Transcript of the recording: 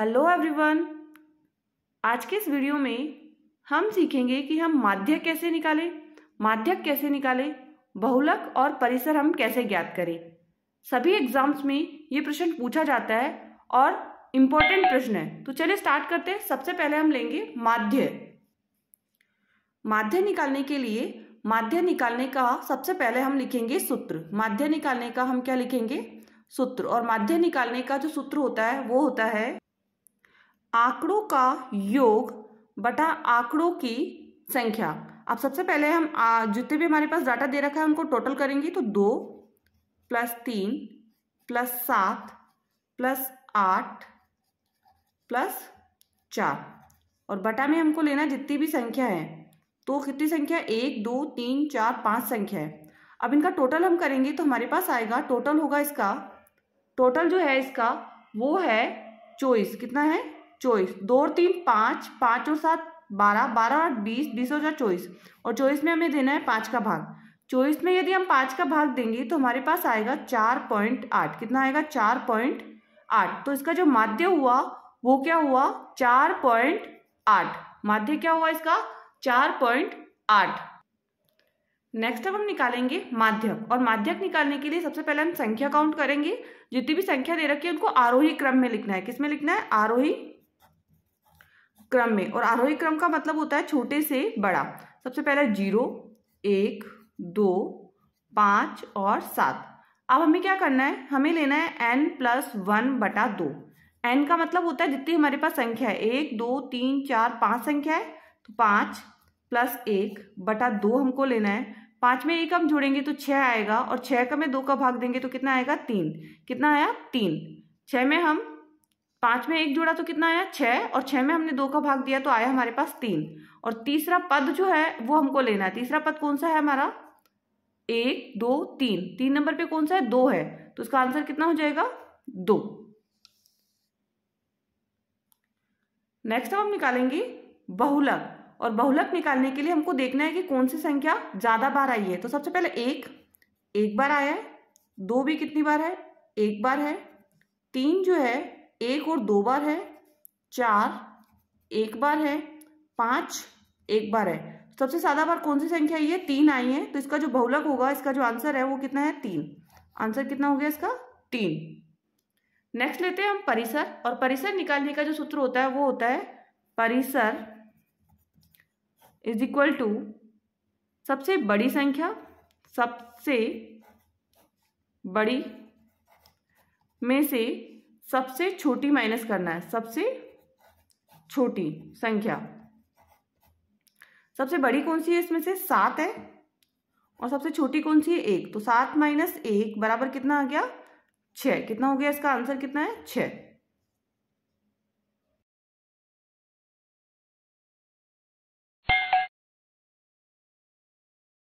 hello everyone आज के इस वीडियो में हम सीखेंगे कि हम माध्य कैसे निकालें माध्यक कैसे निकालें बहुलक और परिसर हम कैसे ज्ञात करें सभी एग्जाम्स में ये प्रश्न पूछा जाता है और इम्पोर्टेंट प्रश्न है तो चलिए स्टार्ट करते हैं सबसे पहले हम लेंगे माध्य माध्य निकालने के लिए माध्य निकालने का सबसे पहले हम लिखेंगे सूत्र माध्य निकालने का हम क्या लिखेंगे सूत्र और माध्य निकालने का जो सूत्र होता है वो होता है आंकड़ों का योग बटा आंकड़ों की संख्या अब सबसे पहले हम जितने भी हमारे पास डाटा दे रखा है उनको टोटल करेंगे तो दो प्लस तीन प्लस सात प्लस आठ प्लस चार और बटा में हमको लेना जितनी भी संख्या है तो कितनी संख्या एक दो तीन चार पाँच संख्या है अब इनका टोटल हम करेंगे तो हमारे पास आएगा टोटल होगा इसका टोटल जो है इसका वो है चौबीस कितना है चौबीस दो और तीन पाँच पाँच और सात बारह बारह आठ बीस बीस और चौबीस और चौबीस में हमें देना है पाँच का भाग चौबीस में यदि हम पाँच का भाग देंगे तो हमारे पास आएगा चार पॉइंट आठ कितना आएगा चार पॉइंट आठ तो इसका जो माध्य हुआ वो क्या हुआ चार पॉइंट आठ माध्य क्या हुआ इसका चार पॉइंट आठ नेक्स्ट अब हम निकालेंगे माध्यक और माध्यक निकालने के लिए सबसे पहले हम संख्या काउंट करेंगे जितनी भी संख्या दे रखी है उनको आरोही क्रम में लिखना है किसमें लिखना है आरोही क्रम में और आरोही क्रम का मतलब होता है छोटे से बड़ा सबसे पहले जीरो एक दो पाँच और सात अब हमें क्या करना है हमें लेना है एन प्लस वन बटा दो एन का मतलब होता है जितनी हमारे पास संख्या है एक दो तीन चार पाँच संख्या है तो पाँच प्लस एक बटा दो हमको लेना है पाँच में एक हम जोड़ेंगे तो छः आएगा और छः का में दो का भाग देंगे तो कितना आएगा तीन कितना आया तीन छः में हम पांच में एक जोड़ा तो कितना आया छः और छः में हमने दो का भाग दिया तो आया हमारे पास तीन और तीसरा पद जो है वो हमको लेना है तीसरा पद कौन सा है हमारा एक दो तीन तीन नंबर पे कौन सा है दो है तो उसका आंसर कितना हो जाएगा दो नेक्स्ट हम निकालेंगे बहुलक और बहुलक निकालने के लिए हमको देखना है कि कौन सी संख्या ज़्यादा बार आई है तो सबसे पहले एक एक बार आया है दो भी कितनी बार है एक बार है तीन जो है एक और दो बार है चार एक बार है पांच एक बार है सबसे ज्यादा बार कौन सी संख्या ये तीन आई है तो इसका जो बहुलक होगा इसका जो आंसर है वो कितना है तीन आंसर कितना हो गया इसका तीन नेक्स्ट लेते हैं हम परिसर और परिसर निकालने का जो सूत्र होता है वो होता है परिसर इज इक्वल टू सबसे बड़ी संख्या सबसे बड़ी में से सबसे छोटी माइनस करना है सबसे छोटी संख्या सबसे बड़ी कौन सी है इसमें से सात है और सबसे छोटी कौन सी है एक तो सात माइनस एक बराबर कितना आ गया छ कितना हो गया इसका आंसर कितना है छह